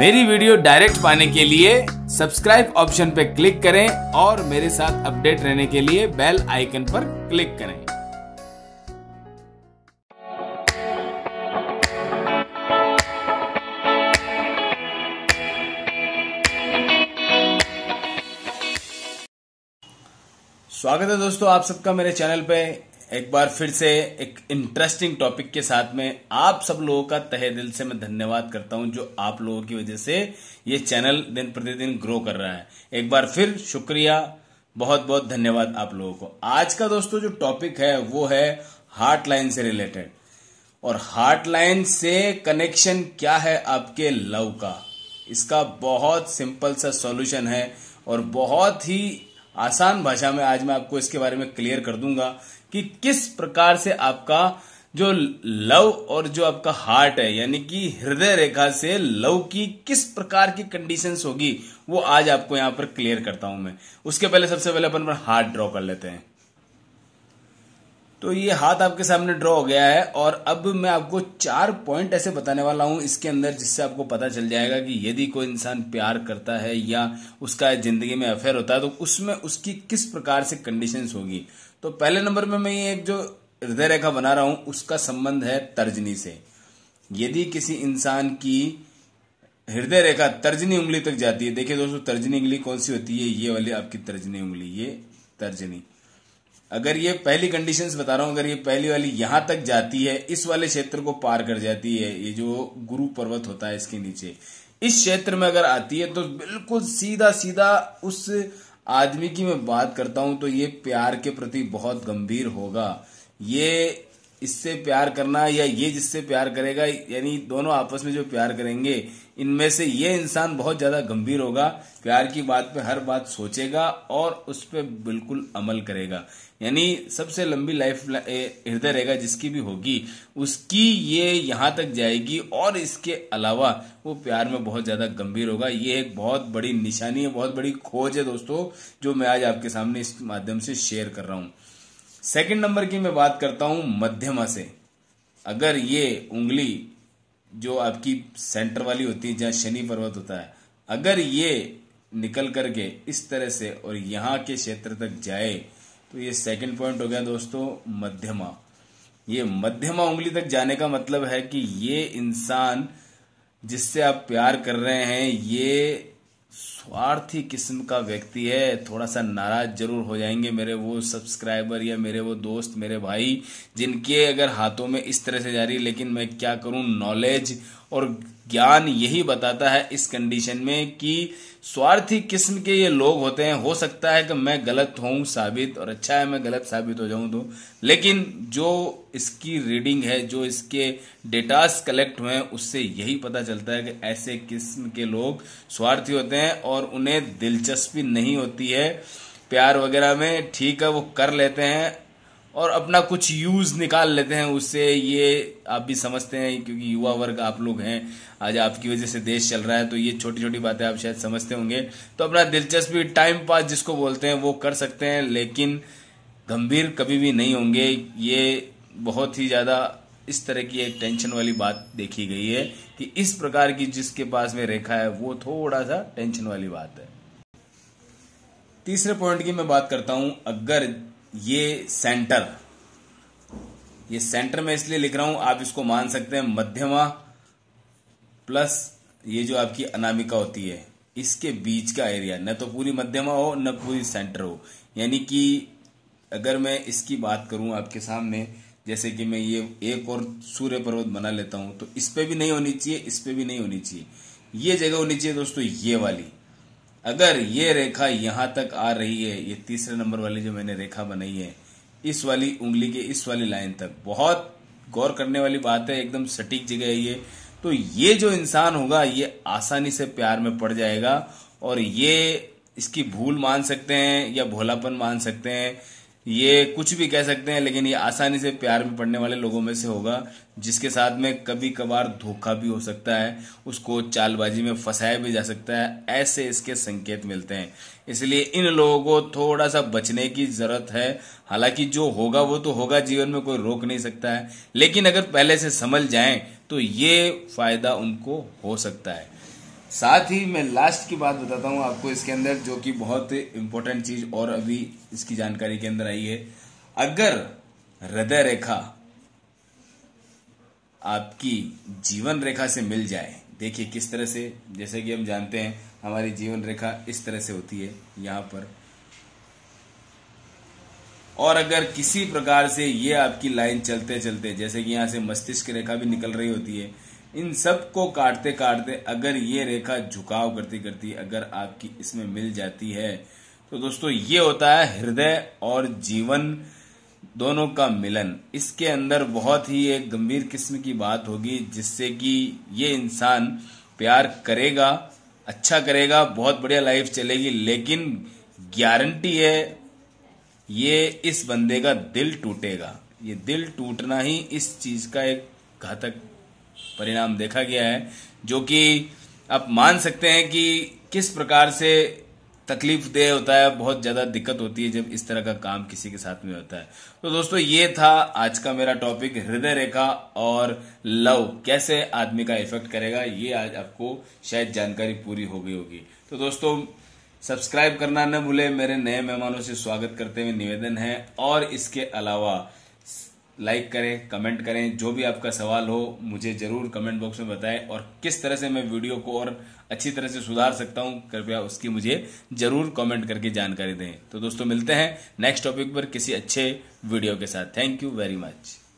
मेरी video direct पाने के लिए सब्सक्राइब ऑप्शन पर क्लिक करें और मेरे साथ अपडेट रहने के लिए बेल आइकन पर क्लिक करें स्वागत है दोस्तों आप सबका मेरे चैनल पे एक बार फिर से एक इंटरेस्टिंग टॉपिक के साथ में आप सब लोगों का तहे दिल से मैं धन्यवाद करता हूं जो आप लोगों की वजह से ये चैनल दिन प्रतिदिन ग्रो कर रहा है एक बार फिर शुक्रिया बहुत बहुत धन्यवाद आप लोगों को आज का दोस्तों जो टॉपिक है वो है हार्ट लाइन से रिलेटेड और हार्ट लाइन से कनेक्शन क्या है आपके लव का इसका बहुत सिंपल सा सॉल्यूशन है और बहुत ही आसान भाषा में आज मैं आपको इसके बारे में क्लियर कर दूंगा कि किस प्रकार से आपका जो लव और जो आपका हार्ट है यानी कि हृदय रेखा से लव की किस प्रकार की कंडीशंस होगी वो आज आपको यहां पर क्लियर करता हूं मैं उसके पहले सबसे पहले अपन हार्ट ड्रॉ कर लेते हैं तो ये हाथ आपके सामने ड्रॉ हो गया है और अब मैं आपको चार पॉइंट ऐसे बताने वाला हूं इसके अंदर जिससे आपको पता चल जाएगा कि यदि कोई इंसान प्यार करता है या उसका जिंदगी में अफेयर होता है तो उसमें उसकी किस प्रकार से कंडीशन होगी तो पहले नंबर में मैं ये एक जो हृदय रेखा बना रहा हूं उसका संबंध है तर्जनी से यदि किसी इंसान की हृदय रेखा तर्जनी उंगली तक जाती है देखिए दोस्तों तर्जनी उंगली कौन सी होती है ये वाली आपकी तर्जनी उंगली ये तर्जनी अगर ये पहली कंडीशंस बता रहा हूं अगर ये पहली वाली यहां तक जाती है इस वाले क्षेत्र को पार कर जाती है ये जो गुरु पर्वत होता है इसके नीचे इस क्षेत्र में अगर आती है तो बिल्कुल सीधा सीधा उस आदमी की मैं बात करता हूं तो ये प्यार के प्रति बहुत गंभीर होगा ये इससे प्यार करना या ये जिससे प्यार करेगा यानी दोनों आपस में जो प्यार करेंगे इनमें से ये इंसान बहुत ज़्यादा गंभीर होगा प्यार की बात पे हर बात सोचेगा और उस पर बिल्कुल अमल करेगा यानी सबसे लंबी लाइफ हृदय रहेगा जिसकी भी होगी उसकी ये यहाँ तक जाएगी और इसके अलावा वो प्यार में बहुत ज़्यादा गंभीर होगा ये एक बहुत बड़ी निशानी है बहुत बड़ी खोज है दोस्तों जो मैं आज आपके सामने इस माध्यम से शेयर कर रहा हूँ सेकंड नंबर की मैं बात करता हूं मध्यमा से अगर ये उंगली जो आपकी सेंटर वाली होती है जहां शनि पर्वत होता है अगर ये निकल करके इस तरह से और यहां के क्षेत्र तक जाए तो ये सेकंड पॉइंट हो गया दोस्तों मध्यमा ये मध्यमा उंगली तक जाने का मतलब है कि ये इंसान जिससे आप प्यार कर रहे हैं ये स्वार्थी किस्म का व्यक्ति है थोड़ा सा नाराज जरूर हो जाएंगे मेरे वो सब्सक्राइबर या मेरे वो दोस्त मेरे भाई जिनके अगर हाथों में इस तरह से जा रही लेकिन मैं क्या करूं नॉलेज और ज्ञान यही बताता है इस कंडीशन में कि स्वार्थी किस्म के ये लोग होते हैं हो सकता है कि मैं गलत हूँ साबित और अच्छा है मैं गलत साबित हो जाऊँ तो लेकिन जो इसकी रीडिंग है जो इसके डेटास कलेक्ट हुए हैं उससे यही पता चलता है कि ऐसे किस्म के लोग स्वार्थी होते हैं और उन्हें दिलचस्पी नहीं होती है प्यार वगैरह में ठीक है वो कर लेते हैं और अपना कुछ यूज़ निकाल लेते हैं उससे ये आप भी समझते हैं क्योंकि युवा वर्ग आप लोग हैं आज आपकी वजह से देश चल रहा है तो ये छोटी छोटी बातें आप शायद समझते होंगे तो अपना दिलचस्पी टाइम पास जिसको बोलते हैं वो कर सकते हैं लेकिन गंभीर कभी भी नहीं होंगे ये बहुत ही ज़्यादा इस तरह की एक टेंशन वाली बात देखी गई है कि इस प्रकार की जिसके पास में रेखा है वो थोड़ा सा टेंशन वाली बात है तीसरे पॉइंट की मैं बात करता हूं अगर ये सेंटर ये सेंटर में इसलिए लिख रहा हूं आप इसको मान सकते हैं मध्यमा प्लस ये जो आपकी अनामिका होती है इसके बीच का एरिया न तो पूरी मध्यमा हो न पूरी सेंटर हो यानी कि अगर मैं इसकी बात करूं आपके सामने जैसे कि मैं ये एक और सूर्य पर्वत बना लेता हूं तो इस पर भी नहीं होनी चाहिए इस पे भी नहीं होनी चाहिए ये जगह होनी चाहिए दोस्तों ये वाली अगर ये रेखा यहां तक आ रही है ये तीसरे नंबर वाली जो मैंने रेखा बनाई है इस वाली उंगली के इस वाली लाइन तक बहुत गौर करने वाली बात है एकदम सटीक जगह है ये तो ये जो इंसान होगा ये आसानी से प्यार में पड़ जाएगा और ये इसकी भूल मान सकते हैं या भोलापन मान सकते हैं ये कुछ भी कह सकते हैं लेकिन ये आसानी से प्यार में पड़ने वाले लोगों में से होगा जिसके साथ में कभी कभार धोखा भी हो सकता है उसको चालबाजी में फंसाया भी जा सकता है ऐसे इसके संकेत मिलते हैं इसलिए इन लोगों को थोड़ा सा बचने की ज़रूरत है हालांकि जो होगा वो तो होगा जीवन में कोई रोक नहीं सकता है लेकिन अगर पहले से समझ जाए तो ये फ़ायदा उनको हो सकता है साथ ही मैं लास्ट की बात बताता हूँ आपको इसके अंदर जो कि बहुत इंपॉर्टेंट चीज और अभी इसकी जानकारी के अंदर आई है अगर हृदय रेखा आपकी जीवन रेखा से मिल जाए देखिए किस तरह से जैसे कि हम जानते हैं हमारी जीवन रेखा इस तरह से होती है यहां पर और अगर किसी प्रकार से ये आपकी लाइन चलते चलते जैसे कि यहां से मस्तिष्क रेखा भी निकल रही होती है इन सब को काटते काटते अगर ये रेखा झुकाव करती करती अगर आपकी इसमें मिल जाती है तो दोस्तों ये होता है हृदय और जीवन दोनों का मिलन इसके अंदर बहुत ही एक गंभीर किस्म की बात होगी जिससे कि ये इंसान प्यार करेगा अच्छा करेगा बहुत बढ़िया लाइफ चलेगी लेकिन गारंटी है ये इस बंदे का दिल टूटेगा ये दिल टूटना ही इस चीज़ का एक घातक परिणाम देखा गया है जो कि आप मान सकते हैं कि किस प्रकार से तकलीफ दे होता है बहुत ज़्यादा दिक्कत होती है जब इस तरह का काम किसी के साथ में होता है तो दोस्तों ये था आज का मेरा टॉपिक हृदय रेखा और लव कैसे आदमी का इफेक्ट करेगा ये आज आपको शायद जानकारी पूरी हो गई होगी तो दोस्तों सब्सक्राइब करना न भूले मेरे नए मेहमानों से स्वागत करते हुए निवेदन है और इसके अलावा लाइक करें कमेंट करें जो भी आपका सवाल हो मुझे ज़रूर कमेंट बॉक्स में बताएं और किस तरह से मैं वीडियो को और अच्छी तरह से सुधार सकता हूं कृपया उसकी मुझे ज़रूर कमेंट करके जानकारी दें तो दोस्तों मिलते हैं नेक्स्ट टॉपिक पर किसी अच्छे वीडियो के साथ थैंक यू वेरी मच